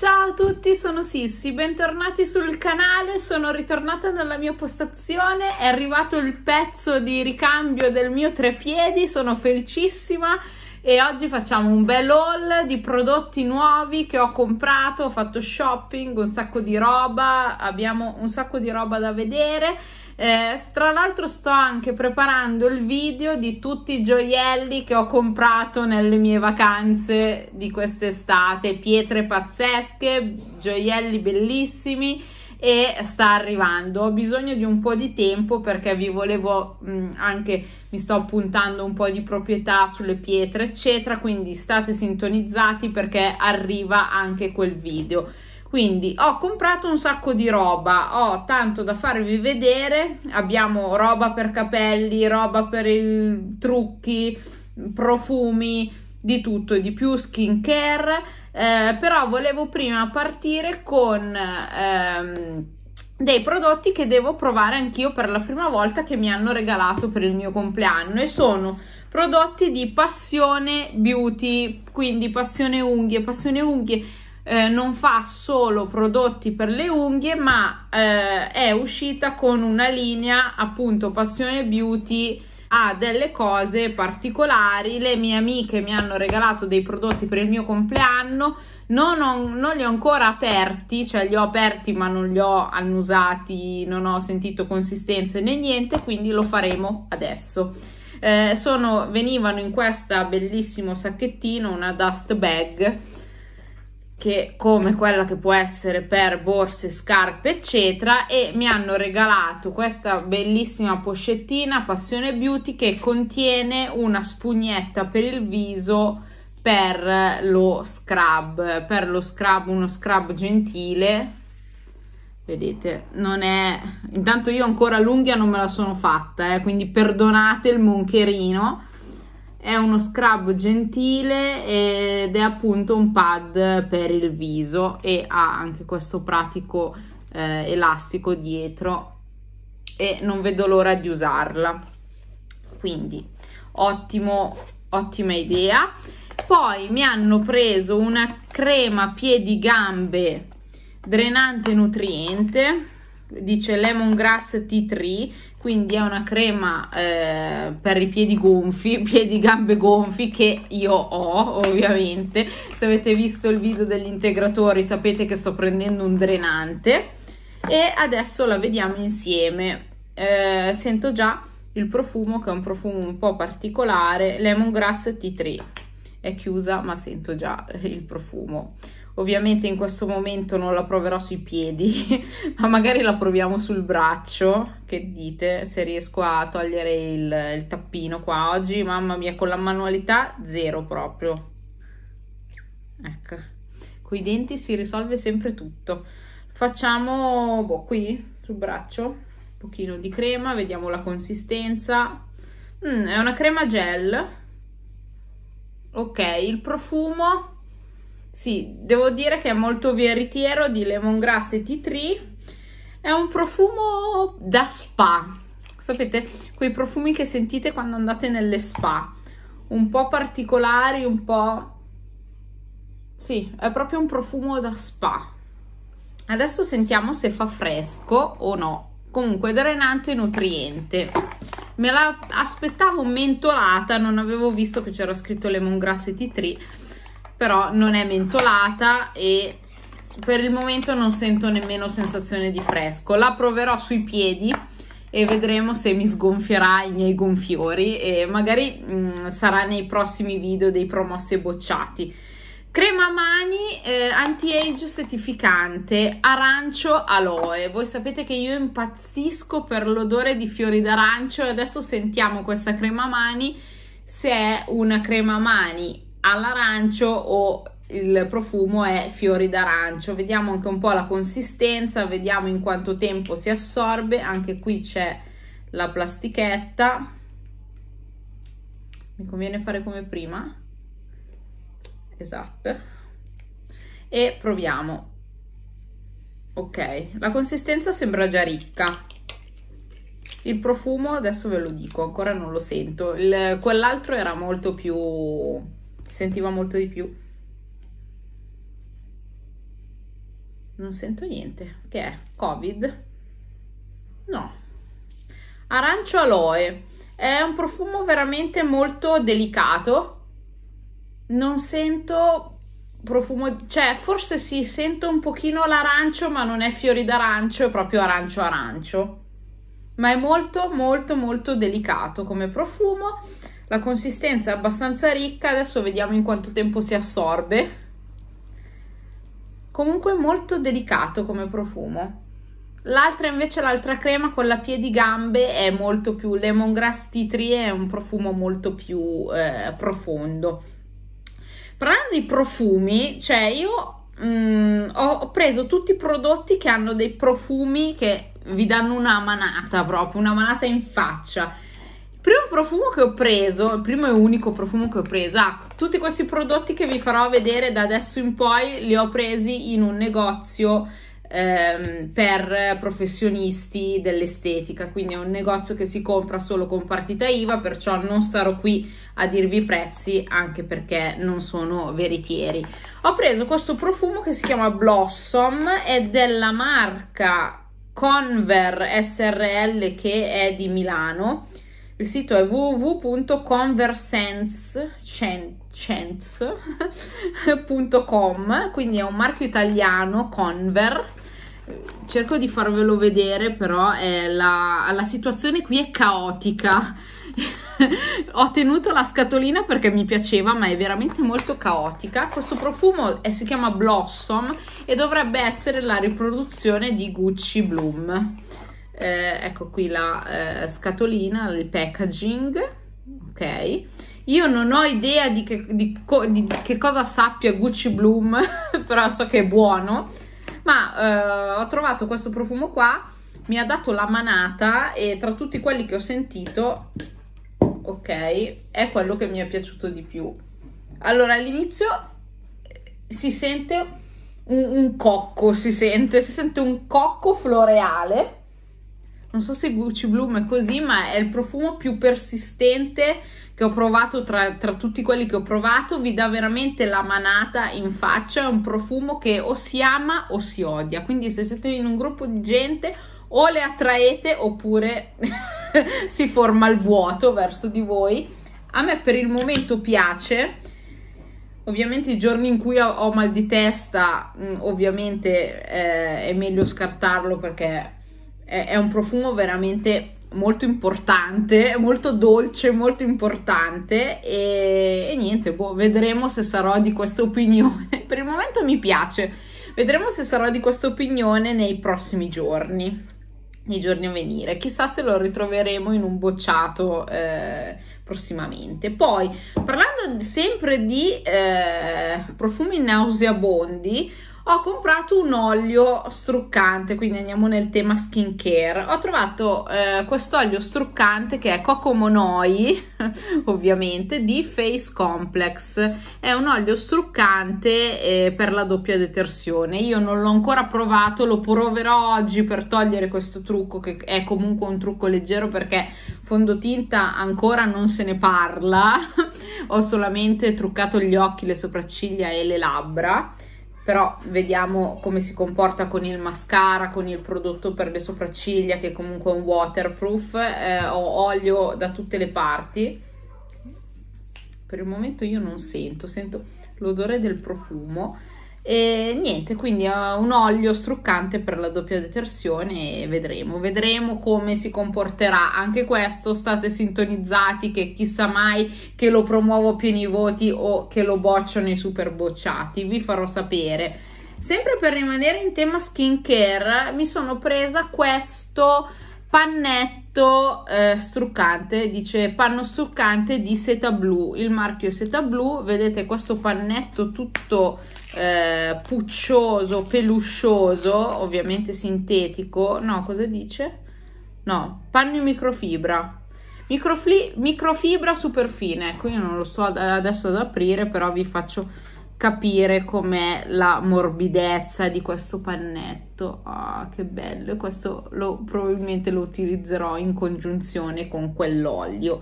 Ciao a tutti, sono Sissi, bentornati sul canale, sono ritornata dalla mia postazione, è arrivato il pezzo di ricambio del mio trepiedi, sono felicissima e oggi facciamo un bel haul di prodotti nuovi che ho comprato, ho fatto shopping, un sacco di roba, abbiamo un sacco di roba da vedere eh, tra l'altro sto anche preparando il video di tutti i gioielli che ho comprato nelle mie vacanze di quest'estate, pietre pazzesche, gioielli bellissimi e sta arrivando. Ho bisogno di un po' di tempo perché vi volevo mh, mm, anche, mi sto puntando un po' di proprietà sulle pietre, eccetera. Quindi state sintonizzati perché arriva anche quel video. Quindi ho comprato un sacco di roba, ho tanto da farvi vedere, abbiamo roba per capelli, roba per i trucchi, profumi, di tutto di più, skincare, eh, però volevo prima partire con... Ehm, dei prodotti che devo provare anch'io per la prima volta che mi hanno regalato per il mio compleanno e sono prodotti di passione beauty, quindi passione unghie, passione unghie eh, non fa solo prodotti per le unghie, ma eh, è uscita con una linea appunto Passione Beauty ha delle cose particolari. Le mie amiche mi hanno regalato dei prodotti per il mio compleanno. Non, ho, non, li ho ancora aperti, cioè li ho aperti ma non li ho annusati, non ho sentito consistenze né niente, quindi lo faremo adesso. Eh, sono, venivano in questo bellissimo sacchettino, una dust bag che, come quella che può essere per borse, scarpe, eccetera, e mi hanno regalato questa bellissima pochettina Passione Beauty che contiene una spugnetta per il viso per lo scrub, per lo scrub, uno scrub gentile. Vedete, non è... Intanto io ancora l'unghia non me la sono fatta, eh, quindi perdonate il moncherino è uno scrub gentile ed è appunto un pad per il viso e ha anche questo pratico eh, elastico dietro e non vedo l'ora di usarla quindi ottimo, ottima idea poi mi hanno preso una crema piedi gambe drenante nutriente dice lemongrass tea tree quindi è una crema eh, per i piedi gonfi, piedi gambe gonfi che io ho ovviamente, se avete visto il video degli integratori sapete che sto prendendo un drenante e adesso la vediamo insieme, eh, sento già il profumo che è un profumo un po' particolare, lemongrass tea tree, è chiusa ma sento già il profumo ovviamente in questo momento non la proverò sui piedi ma magari la proviamo sul braccio che dite se riesco a togliere il, il tappino qua oggi mamma mia con la manualità zero proprio ecco con i denti si risolve sempre tutto facciamo boh, qui sul braccio un pochino di crema vediamo la consistenza mm, è una crema gel ok il profumo sì, devo dire che è molto veritiero di lemongrass e tea tree. È un profumo da spa. Sapete, quei profumi che sentite quando andate nelle spa. Un po' particolari, un po'... Sì, è proprio un profumo da spa. Adesso sentiamo se fa fresco o no. Comunque drenante e nutriente. Me la aspettavo mentolata, non avevo visto che c'era scritto lemongrass e tea tree però non è mentolata e per il momento non sento nemmeno sensazione di fresco. La proverò sui piedi e vedremo se mi sgonfierà i miei gonfiori e magari mh, mm, sarà nei prossimi video dei promossi e bocciati. Crema mani eh, anti-age setificante arancio aloe. Voi sapete che io impazzisco per l'odore di fiori d'arancio e adesso sentiamo questa crema mani se è una crema mani all'arancio o il profumo è fiori d'arancio vediamo anche un po' la consistenza vediamo in quanto tempo si assorbe anche qui c'è la plastichetta mi conviene fare come prima esatto e proviamo ok la consistenza sembra già ricca il profumo adesso ve lo dico ancora non lo sento quell'altro era molto più sentiva molto di più. Non sento niente. Che è? Covid? No. Arancio aloe. È un profumo veramente molto delicato. Non sento profumo... Cioè, forse sì, sento un pochino l'arancio, ma non è fiori d'arancio, è proprio arancio-arancio. Ma è molto, molto, molto delicato come profumo la consistenza è abbastanza ricca, adesso vediamo in quanto tempo si assorbe. Comunque molto delicato come profumo. L'altra invece, l'altra crema con la piedi gambe è molto più lemongrass tea tree, è un profumo molto più eh, profondo. Parlando di profumi, cioè io mh, mm, ho preso tutti i prodotti che hanno dei profumi che vi danno una manata proprio, una manata in faccia primo profumo che ho preso, il primo e unico profumo che ho preso, ah, tutti questi prodotti che vi farò vedere da adesso in poi li ho presi in un negozio ehm, per professionisti dell'estetica, quindi è un negozio che si compra solo con partita IVA, perciò non starò qui a dirvi i prezzi anche perché non sono veritieri. Ho preso questo profumo che si chiama Blossom, è della marca Conver SRL che è di Milano il sito è www.conversence.com, quindi è un marchio italiano, Conver. Cerco di farvelo vedere, però la, la situazione qui è caotica. ho tenuto la scatolina perché mi piaceva, ma è veramente molto caotica. Questo profumo è, si chiama Blossom e dovrebbe essere la riproduzione di Gucci Bloom eh, ecco qui la eh, scatolina, il packaging, ok? Io non ho idea di che, di di che cosa sappia Gucci Bloom, però so che è buono, ma eh, ho trovato questo profumo qua, mi ha dato la manata e tra tutti quelli che ho sentito, ok, è quello che mi è piaciuto di più. Allora all'inizio si sente un, un cocco, si sente, si sente un cocco floreale, non so se Gucci Bloom è così, ma è il profumo più persistente che ho provato tra, tra, tutti quelli che ho provato, vi dà veramente la manata in faccia, è un profumo che o si ama o si odia, quindi se siete in un gruppo di gente o le attraete oppure si forma il vuoto verso di voi. A me per il momento piace, Ovviamente i giorni in cui ho, ho mal di testa, mm, ovviamente eh, è meglio scartarlo perché è un profumo veramente molto importante, molto dolce, molto importante e, e niente, boh, vedremo se sarò di questa opinione. per il momento mi piace, vedremo se sarò di questa opinione nei prossimi giorni, nei giorni a venire. Chissà se lo ritroveremo in un bocciato eh, prossimamente. Poi, parlando sempre di eh, profumi nauseabondi, ho comprato un olio struccante, quindi andiamo nel tema skincare. Ho trovato eh, questo olio struccante che è Coco Monoi, ovviamente, di Face Complex. È un olio struccante eh, per la doppia detersione. Io non l'ho ancora provato, lo proverò oggi per togliere questo trucco che è comunque un trucco leggero perché fondotinta ancora non se ne parla. ho solamente truccato gli occhi, le sopracciglia e le labbra però vediamo come si comporta con il mascara, con il prodotto per le sopracciglia che comunque è un waterproof, eh, ho olio da tutte le parti. Per il momento io non sento, sento l'odore del profumo, e niente, quindi un olio struccante per la doppia detersione e vedremo, vedremo come si comporterà. Anche questo state sintonizzati che chissà mai che lo promuovo a pieni voti o che lo boccio nei super bocciati, vi farò sapere. Sempre per rimanere in tema skincare, mi sono presa questo pannetto prodotto eh, struccante, dice panno struccante di seta blu, il marchio è seta blu, vedete questo pannetto tutto eh, puccioso, peluscioso, ovviamente sintetico, no cosa dice? No, panno microfibra, Microfli- microfibra super fine, ecco io non lo sto ad- adesso ad aprire però vi faccio capire com'è la morbidezza di questo pannetto. Ah, che bello! Questo lo, probabilmente lo utilizzerò in congiunzione con quell'olio.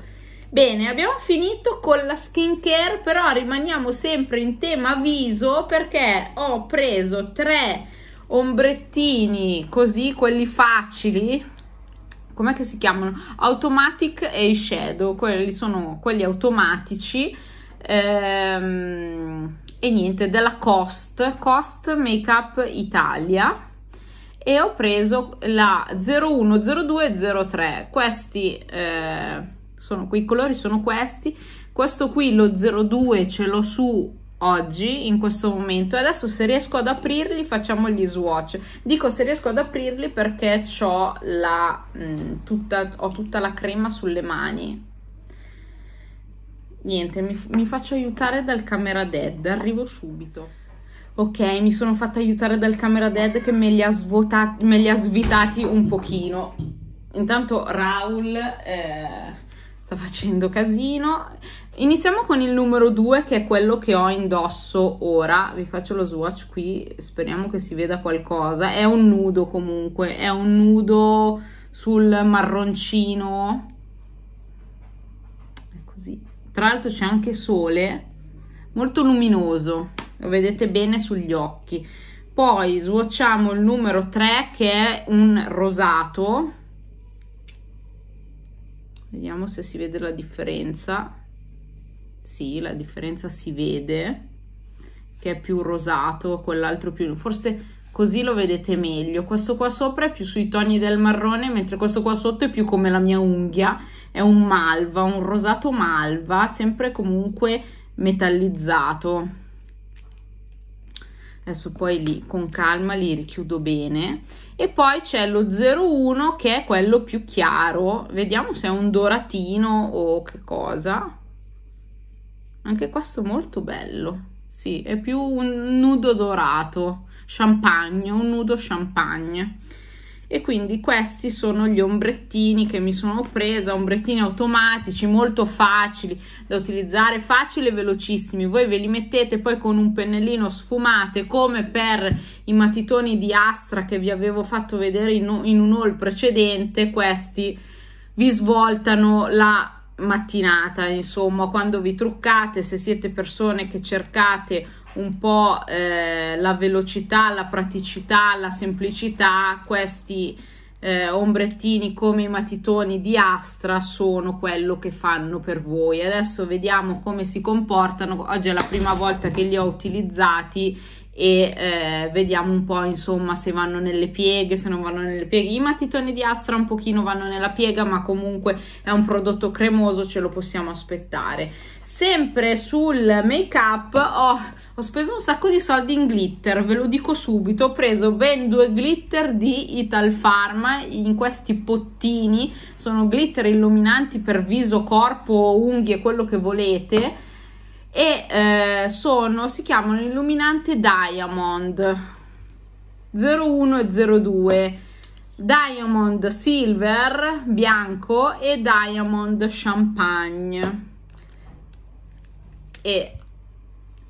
Bene, abbiamo finito con la skincare, però rimaniamo sempre in tema viso perché ho preso tre ombrettini così, quelli facili, com'è che si chiamano? Automatic e Shadow, quelli sono quelli automatici. Ehm, e niente della Cost Cost Makeup Italia e ho preso la 01 02 03 questi eh, sono qui i colori sono questi questo qui lo 02 ce l'ho su oggi in questo momento e adesso se riesco ad aprirli facciamo gli swatch dico se riesco ad aprirli perché ho la mh, mm, tutta ho tutta la crema sulle mani Niente, mi, mi, faccio aiutare dal camera dead, arrivo subito. Ok, mi sono fatta aiutare dal camera dead che me li ha, svuotati, me li ha svitati un pochino. Intanto Raul eh, sta facendo casino. Iniziamo con il numero 2 che è quello che ho indosso ora. Vi faccio lo swatch qui, speriamo che si veda qualcosa. È un nudo comunque, è un nudo sul marroncino. È così tra l'altro c'è anche sole, molto luminoso, lo vedete bene sugli occhi. Poi swatchiamo il numero 3 che è un rosato. Vediamo se si vede la differenza. Sì, la differenza si vede, che è più rosato, quell'altro più... Forse così lo vedete meglio. Questo qua sopra è più sui toni del marrone, mentre questo qua sotto è più come la mia unghia, è un malva, un rosato malva, sempre comunque metallizzato. Adesso poi lì con calma li richiudo bene. E poi c'è lo 01 che è quello più chiaro. Vediamo se è un doratino o che cosa. Anche questo molto bello. Sì, è più un nudo dorato champagne, un nudo champagne. E quindi questi sono gli ombrettini che mi sono presa, ombrettini automatici, molto facili da utilizzare, facili e velocissimi. Voi ve li mettete poi con un pennellino sfumate come per i matitoni di Astra che vi avevo fatto vedere in, in un haul precedente, questi vi svoltano la mattinata, insomma, quando vi truccate, se siete persone che cercate un po' eh, la velocità, la praticità, la semplicità, questi eh, ombrettini come i matitoni di Astra sono quello che fanno per voi. Adesso vediamo come si comportano, oggi è la prima volta che li ho utilizzati e eh, vediamo un po' insomma se vanno nelle pieghe, se non vanno nelle pieghe. I matitoni di Astra un pochino vanno nella piega, ma comunque è un prodotto cremoso, ce lo possiamo aspettare. Sempre sul make up ho ho speso un sacco di soldi in glitter, ve lo dico subito. Ho preso ben due glitter di Ital Pharma in questi pottini. Sono glitter illuminanti per viso, corpo, unghie, quello che volete. E eh, sono, si chiamano illuminante Diamond 01 e 02. Diamond Silver bianco e Diamond Champagne e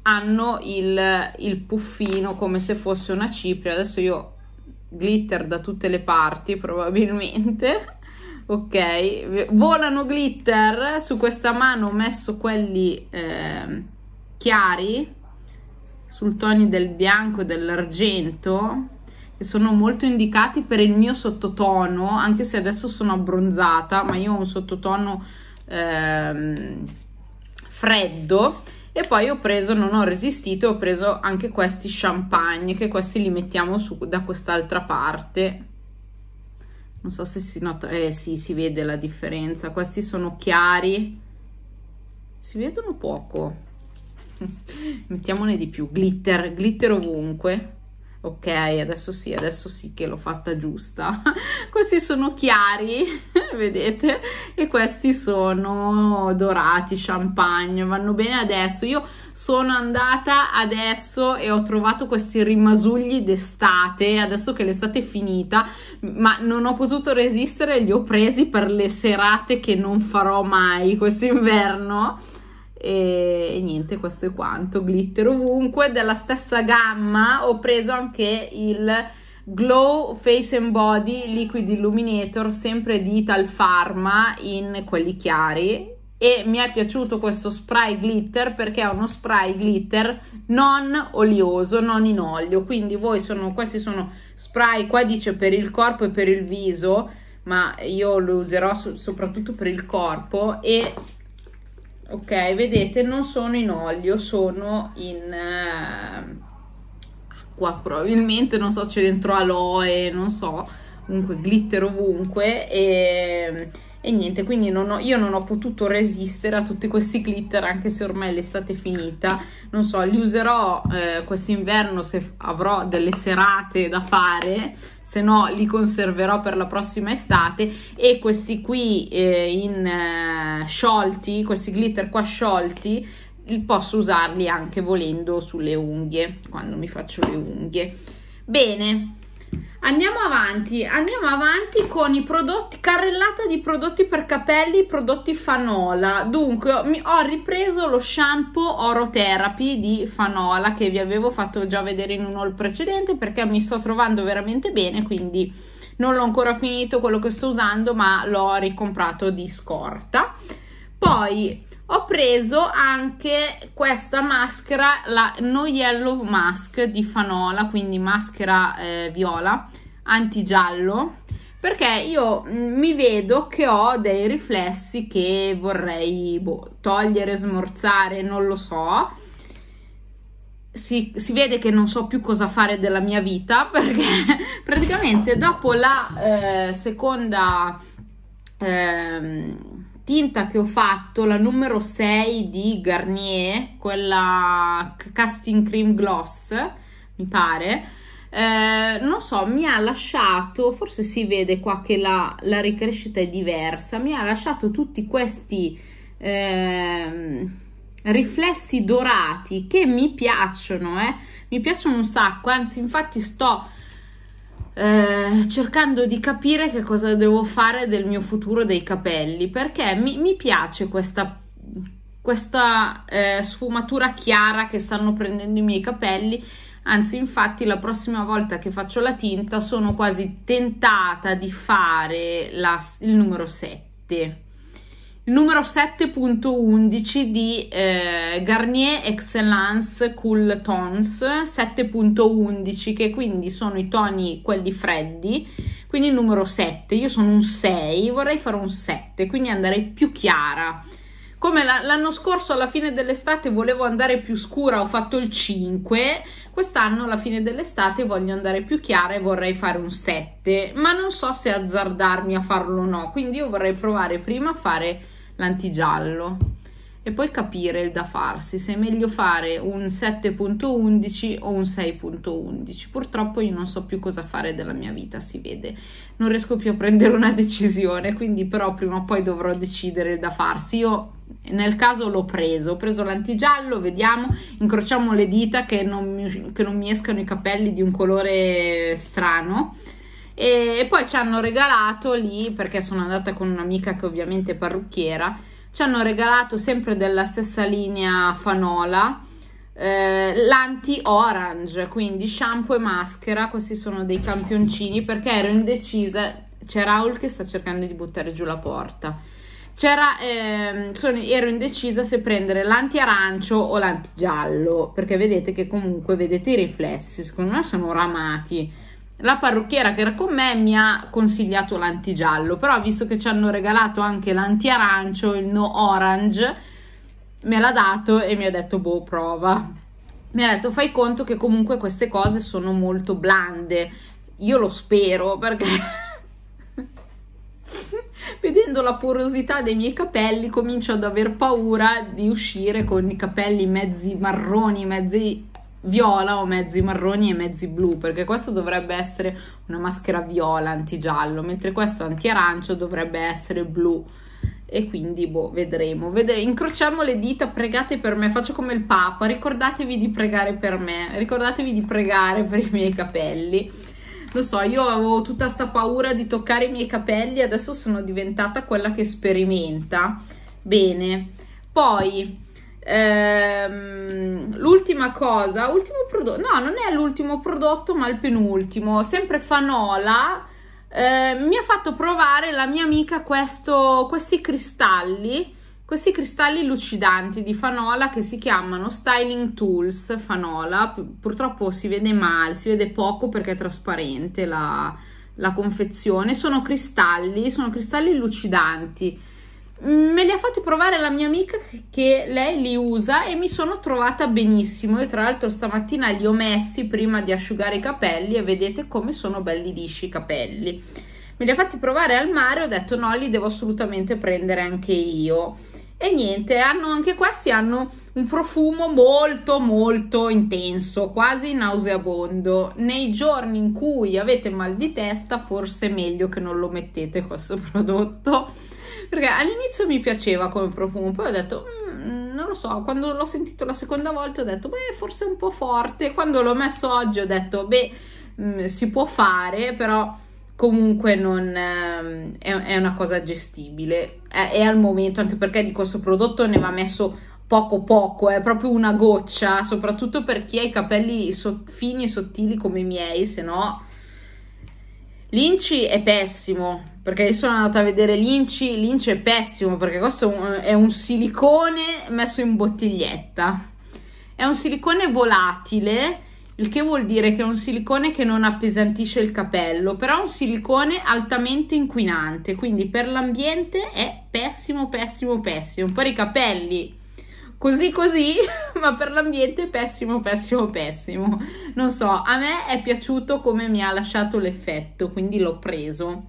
hanno il, il puffino come se fosse una cipria. Adesso io glitter da tutte le parti probabilmente, ok? Volano glitter, su questa mano ho messo quelli eh, chiari, sul toni del bianco e dell'argento, che sono molto indicati per il mio sottotono, anche se adesso sono abbronzata, ma io ho un sottotono eh, freddo e poi ho preso, non ho resistito, ho preso anche questi champagne, che questi li mettiamo su, da quest'altra parte. Non so se si nota, eh sì, si vede la differenza. Questi sono chiari, si vedono poco. Mettiamone di più, glitter, glitter ovunque ok adesso sì adesso sì che l'ho fatta giusta questi sono chiari vedete e questi sono dorati champagne vanno bene adesso io sono andata adesso e ho trovato questi rimasugli d'estate adesso che l'estate è finita ma non ho potuto resistere li ho presi per le serate che non farò mai questo inverno e, e, niente questo è quanto glitter ovunque della stessa gamma ho preso anche il glow face and body liquid illuminator sempre di Ital Pharma in quelli chiari e mi è piaciuto questo spray glitter perché è uno spray glitter non olioso non in olio quindi voi sono questi sono spray qua dice per il corpo e per il viso ma io lo userò so, soprattutto per il corpo e ok vedete non sono in olio sono in eh, acqua probabilmente non so c'è dentro aloe non so comunque glitter ovunque e e niente, quindi non ho, io non ho potuto resistere a tutti questi glitter, anche se ormai l'estate è finita. Non so, li userò eh, quest'inverno se avrò delle serate da fare, se no li conserverò per la prossima estate. E questi qui eh, in eh, sciolti, questi glitter qua sciolti, posso usarli anche volendo sulle unghie, quando mi faccio le unghie. Bene, Andiamo avanti, andiamo avanti con i prodotti, carrellata di prodotti per capelli, prodotti Fanola. Dunque, ho ripreso lo shampoo Oro Therapy di Fanola che vi avevo fatto già vedere in un haul precedente perché mi sto trovando veramente bene, quindi non l'ho ancora finito quello che sto usando, ma l'ho ricomprato di scorta. Poi ho preso anche questa maschera, la No Yellow Mask di Fanola, quindi maschera eh, viola, antigiallo, perché io mm, mi vedo che ho dei riflessi che vorrei boh, togliere, smorzare, non lo so. Si, si, vede che non so più cosa fare della mia vita perché praticamente dopo la eh, seconda... Eh, tinta che ho fatto, la numero 6 di Garnier, quella Casting Cream Gloss, mi pare, eh, non so, mi ha lasciato, forse si vede qua che la, la ricrescita è diversa, mi ha lasciato tutti questi eh, riflessi dorati che mi piacciono, eh, mi piacciono un sacco, anzi infatti sto eh, cercando di capire che cosa devo fare del mio futuro dei capelli perché mi, mi piace questa, questa eh, sfumatura chiara che stanno prendendo i miei capelli anzi infatti la prossima volta che faccio la tinta sono quasi tentata di fare la, il numero 7 numero 7.11 di eh, Garnier Excellence Cool Tones 7.11 che quindi sono i toni quelli freddi quindi il numero 7 io sono un 6 vorrei fare un 7 quindi andare più chiara come la, l'anno scorso alla fine dell'estate volevo andare più scura ho fatto il 5 quest'anno alla fine dell'estate voglio andare più chiara e vorrei fare un 7 ma non so se azzardarmi a farlo o no quindi io vorrei provare prima a fare l'antigiallo e poi capire il da farsi, se è meglio fare un 7.11 o un 6.11. Purtroppo io non so più cosa fare della mia vita, si vede. Non riesco più a prendere una decisione, quindi però prima o poi dovrò decidere il da farsi. Io nel caso l'ho preso, ho preso l'antigiallo, vediamo, incrociamo le dita che non mi, che non mi escano i capelli di un colore strano e poi ci hanno regalato lì perché sono andata con un'amica che ovviamente è parrucchiera ci hanno regalato sempre della stessa linea Fanola eh, l'anti orange quindi shampoo e maschera questi sono dei campioncini perché ero indecisa c'è Raul che sta cercando di buttare giù la porta c'era, ehm, sono, ero indecisa se prendere l'anti-arancio o l'anti-giallo, perché vedete che comunque vedete i riflessi, secondo me sono ramati la parrucchiera che era con me mi ha consigliato l'antigiallo, però visto che ci hanno regalato anche l'antiarancio, il no orange, me l'ha dato e mi ha detto boh prova. Mi ha detto fai conto che comunque queste cose sono molto blande. Io lo spero perché vedendo la porosità dei miei capelli comincio ad aver paura di uscire con i capelli mezzi marroni, mezzi viola o mezzi marroni e mezzi blu, perché questo dovrebbe essere una maschera viola antigiallo, mentre questo anti-arancio dovrebbe essere blu. E quindi, boh, vedremo. Vedere, incrociamo le dita, pregate per me, faccio come il Papa, ricordatevi di pregare per me, ricordatevi di pregare per i miei capelli. Lo so, io avevo tutta questa paura di toccare i miei capelli, adesso sono diventata quella che sperimenta. Bene. Poi, Ehm, l'ultima cosa, ultimo prodotto, no, non è l'ultimo prodotto, ma il penultimo, sempre Fanola. Eh, mi ha fatto provare la mia amica questo, questi cristalli, questi cristalli lucidanti di Fanola che si chiamano Styling Tools Fanola. Purtroppo si vede male, si vede poco perché è trasparente la, la confezione. Sono cristalli, sono cristalli lucidanti Mm, me li ha fatti provare la mia amica che lei li usa e mi sono trovata benissimo. e tra l'altro stamattina li ho messi prima di asciugare i capelli e vedete come sono belli lisci i capelli. Me li ha fatti provare al mare, ho detto no, li devo assolutamente prendere anche io. E niente, hanno, anche questi hanno un profumo molto molto intenso, quasi nauseabondo. Nei giorni in cui avete mal di testa, forse è meglio che non lo mettete questo prodotto perché all'inizio mi piaceva come profumo, poi ho detto mm, non lo so, quando l'ho sentito la seconda volta ho detto, beh, forse è un po' forte. Quando l'ho messo oggi ho detto, beh, mh, mm, si può fare, però comunque non, eh, è, è, una cosa gestibile. È, è, al momento, anche perché di questo prodotto ne va messo poco poco, è proprio una goccia, soprattutto per chi ha i capelli so, fini e sottili come i miei, se no Linci è pessimo, perché io sono andata a vedere Linci. Linci è pessimo, perché questo è un silicone messo in bottiglietta. È un silicone volatile, il che vuol dire che è un silicone che non appesantisce il capello, però è un silicone altamente inquinante, quindi per l'ambiente è pessimo, pessimo, pessimo. Per i capelli così così, ma per l'ambiente pessimo, pessimo, pessimo. Non so, a me è piaciuto come mi ha lasciato l'effetto, quindi l'ho preso.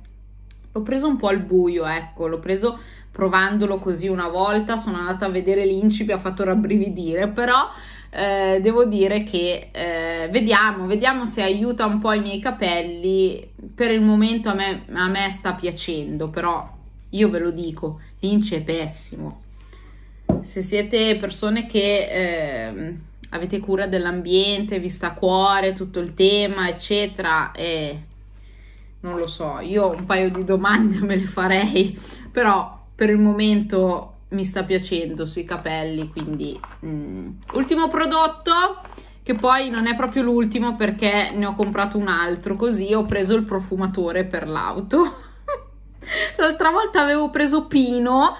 L'ho preso un po' al buio, ecco, l'ho preso provandolo così una volta, sono andata a vedere l'incipit, ha fatto rabbrividire, però eh, devo dire che eh, vediamo, vediamo se aiuta un po' i miei capelli, per il momento a me, a me sta piacendo, però io ve lo dico, l'ince è pessimo, se siete persone che eh, avete cura dell'ambiente, vi sta a cuore tutto il tema, eccetera, e non lo so, io un paio di domande me le farei, però per il momento mi sta piacendo sui capelli, quindi mm. ultimo prodotto che poi non è proprio l'ultimo perché ne ho comprato un altro, così ho preso il profumatore per l'auto. L'altra volta avevo preso Pino,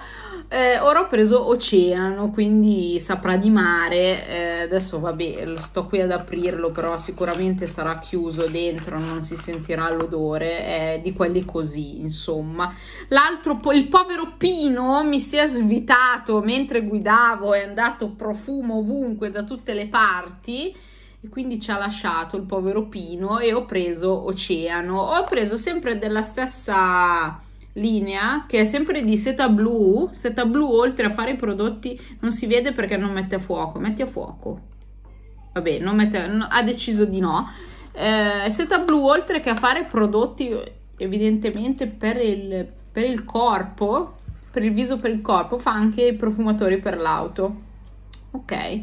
eh, ora ho preso oceano, quindi saprà di mare. Eh, adesso vabbè, sto qui ad aprirlo, però sicuramente sarà chiuso dentro, non si sentirà l'odore. Eh, di quelli così, insomma. L'altro, il povero Pino mi si è svitato mentre guidavo, è andato profumo ovunque da tutte le parti e quindi ci ha lasciato il povero Pino e ho preso Oceano. Ho preso sempre della stessa linea che è sempre di seta blu. Seta blu, oltre a fare i prodotti, non si vede perché non mette a fuoco. Metti a fuoco. Vabbè, non mette, no, ha deciso di no. Eh, seta blu, oltre che a fare prodotti evidentemente per il, per il corpo, per il viso, per il corpo, fa anche i profumatori per l'auto. Ok.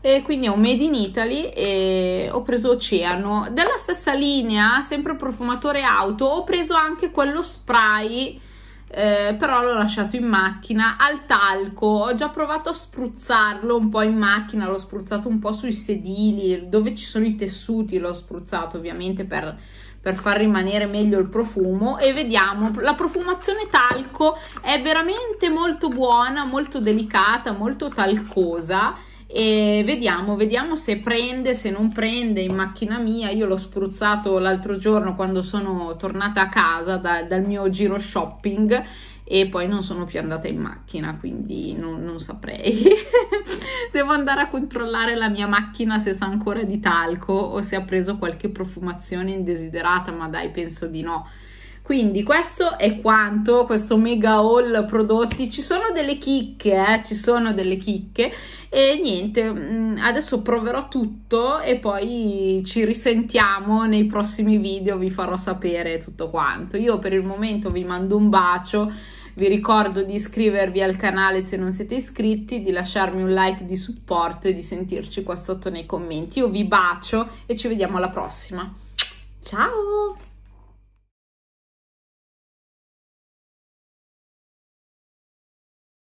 E quindi è un Made in Italy e ho preso Oceano. della stessa linea, sempre profumatore auto, ho preso anche quello spray, eh, però l'ho lasciato in macchina, al talco. Ho già provato a spruzzarlo un po' in macchina, l'ho spruzzato un po' sui sedili, dove ci sono i tessuti l'ho spruzzato ovviamente per per far rimanere meglio il profumo e vediamo la profumazione talco è veramente molto buona molto delicata molto talcosa e vediamo, vediamo se prende, se non prende in macchina mia. Io l'ho spruzzato l'altro giorno quando sono tornata a casa da, dal mio giro shopping e poi non sono più andata in macchina, quindi non, non saprei. Devo andare a controllare la mia macchina se sa ancora di talco o se ha preso qualche profumazione indesiderata, ma dai, penso di no quindi questo è quanto, questo mega haul prodotti, ci sono delle chicche, eh? ci sono delle chicche e niente, mm, adesso proverò tutto e poi ci risentiamo nei prossimi video, vi farò sapere tutto quanto. Io per il momento vi mando un bacio, vi ricordo di iscrivervi al canale se non siete iscritti, di lasciarmi un like di supporto e di sentirci qua sotto nei commenti. Io vi bacio e ci vediamo alla prossima. Ciao!